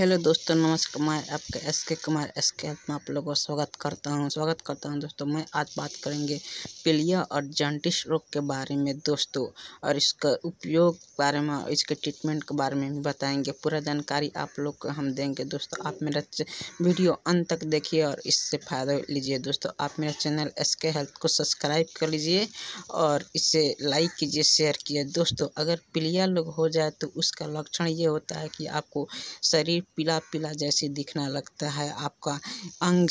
hello दोस्तों नमस्कार मैं आपके एस के कुमार एस के में आप लोगों का स्वागत करता हूँ स्वागत करता हूँ दोस्तों मैं आज बात करेंगे पीलिया और जॉन्डिस रोग के बारे में दोस्तों और इसका उपयोग बारे में इसके ट्रीटमेंट के बारे में भी बताएंगे पूरा जानकारी आप लोग को हम देंगे दोस्तों आप मेरा वीडियो अंत तक देखिए और इससे फ़ायदा लीजिए दोस्तों आप मेरा चैनल एस के हेल्थ को सब्सक्राइब कर लीजिए और इसे लाइक कीजिए शेयर कीजिए दोस्तों अगर पीलिया लोग हो जाए तो उसका लक्षण ये होता है कि आपको शरीर पीला पीला जैसे दिखने लगता है आपका अंग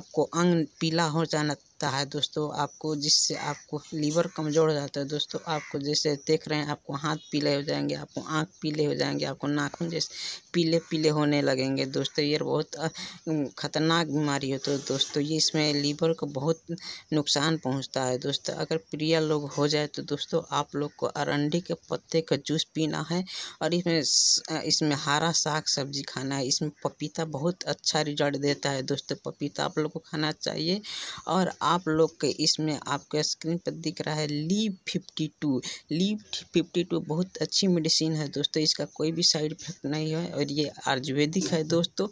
आपको अंग पीला हो जाना सकता है दोस्तों आपको जिससे आपको लीवर कमज़ोर हो जाता है दोस्तों आपको जैसे देख रहे हैं आपको हाथ पीले हो जाएंगे आपको आँख पीले हो जाएंगे आपको नाखून जैसे पीले पीले होने लगेंगे दोस्तों ये बहुत ख़तरनाक बीमारी होती है तो दोस्तों ये इसमें लीवर को बहुत नुकसान पहुँचता है दोस्तों अगर प्रिय लोग हो जाए तो दोस्तों आप लोग को अरंडी के पत्ते का जूस पीना है और इसमें इसमें हरा साग सब्जी खाना है इसमें पपीता बहुत अच्छा रिजल्ट देता है दोस्तों पपीता आप लोग को खाना चाहिए और आप आप लोग के इसमें आपके स्क्रीन पर दिख रहा है Liv fifty two Liv fifty two बहुत अच्छी मेडिसिन है दोस्तों इसका कोई भी साइड इफेक्ट नहीं है और ये आयुर्वेदिक है दोस्तों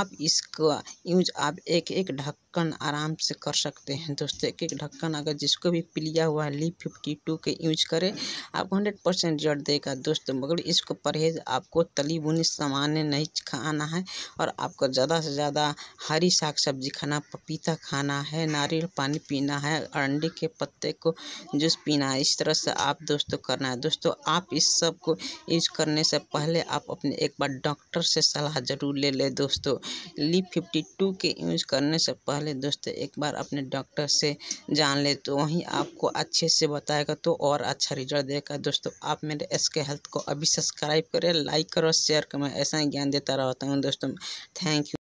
आप इसका यूज आप एक एक ढक ढक्कन आराम से कर सकते हैं दोस्तों एक एक ढक्कन अगर जिसको भी पिलिया हुआ है लीफ फिफ्टी टू के यूज करें आपको हंड्रेड परसेंट रिजल्ट देगा दोस्तों मगर इसको परहेज आपको तली बुनी सामान नहीं खाना है और आपको ज़्यादा से ज़्यादा हरी साग सब्जी खाना पपीता खाना है नारियल पानी पीना है अंडे के पत्ते को जूस पीना है इस तरह से आप दोस्तों करना है दोस्तों आप इस सब को यूज करने से पहले आप अपने एक बार डॉक्टर से सलाह ज़रूर ले लें दोस्तों लीफ फिफ्टी टू के यूज करने से पहले पहले दोस्तों एक बार अपने डॉक्टर से जान ले तो वहीं आपको अच्छे से बताएगा तो और अच्छा रिजल्ट देगा दोस्तों आप मेरे एस के हेल्थ को अभी सब्सक्राइब करें लाइक करो शेयर करो ऐसा ही ज्ञान देता रहता हूँ दोस्तों थैंक यू